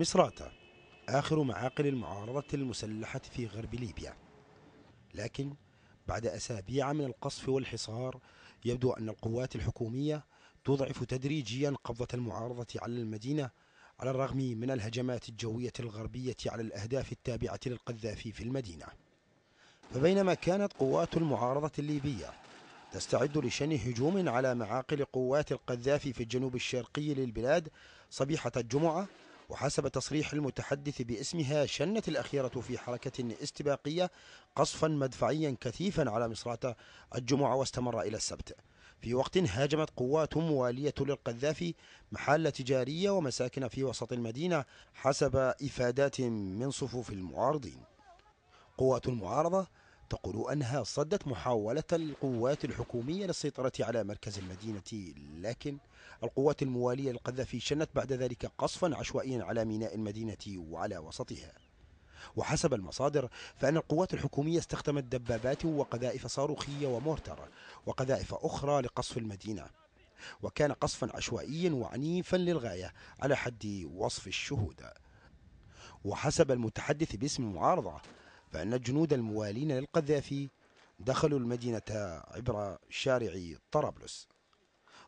مصراتة آخر معاقل المعارضة المسلحة في غرب ليبيا لكن بعد أسابيع من القصف والحصار يبدو أن القوات الحكومية تضعف تدريجيا قبضة المعارضة على المدينة على الرغم من الهجمات الجوية الغربية على الأهداف التابعة للقذافي في المدينة فبينما كانت قوات المعارضة الليبية تستعد لشن هجوم على معاقل قوات القذافي في الجنوب الشرقي للبلاد صبيحة الجمعة وحسب تصريح المتحدث باسمها شنت الأخيرة في حركة استباقية قصفا مدفعيا كثيفا على مصراتة الجمعة واستمر إلى السبت في وقت هاجمت قوات موالية للقذافي محال تجارية ومساكن في وسط المدينة حسب إفادات من صفوف المعارضين قوات المعارضة تقول أنها صدت محاولة القوات الحكومية للسيطرة على مركز المدينة لكن القوات الموالية للقذافي شنت بعد ذلك قصفا عشوائيا على ميناء المدينة وعلى وسطها وحسب المصادر فأن القوات الحكومية استخدمت دبابات وقذائف صاروخية ومورتر وقذائف أخرى لقصف المدينة وكان قصفا عشوائيا وعنيفا للغاية على حد وصف الشهود وحسب المتحدث باسم المعارضة فإن الجنود الموالين للقذافي دخلوا المدينة عبر شارع طرابلس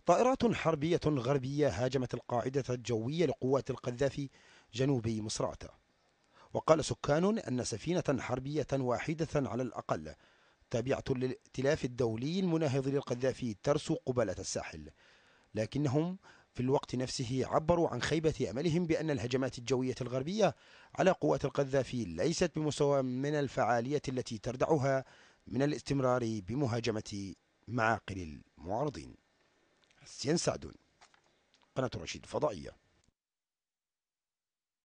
طائرات حربية غربية هاجمت القاعدة الجوية لقوات القذافي جنوبي مصراتة وقال سكان أن سفينة حربية واحدة على الأقل تابعة للائتلاف الدولي المناهض للقذافي ترسو قبالة الساحل لكنهم في الوقت نفسه عبروا عن خيبة أملهم بأن الهجمات الجوية الغربية على قوات القذافي ليست بمستوى من الفعالية التي تردعها من الاستمرار بمهاجمة معاقل المعارضين حسين قناة رشيد فضائية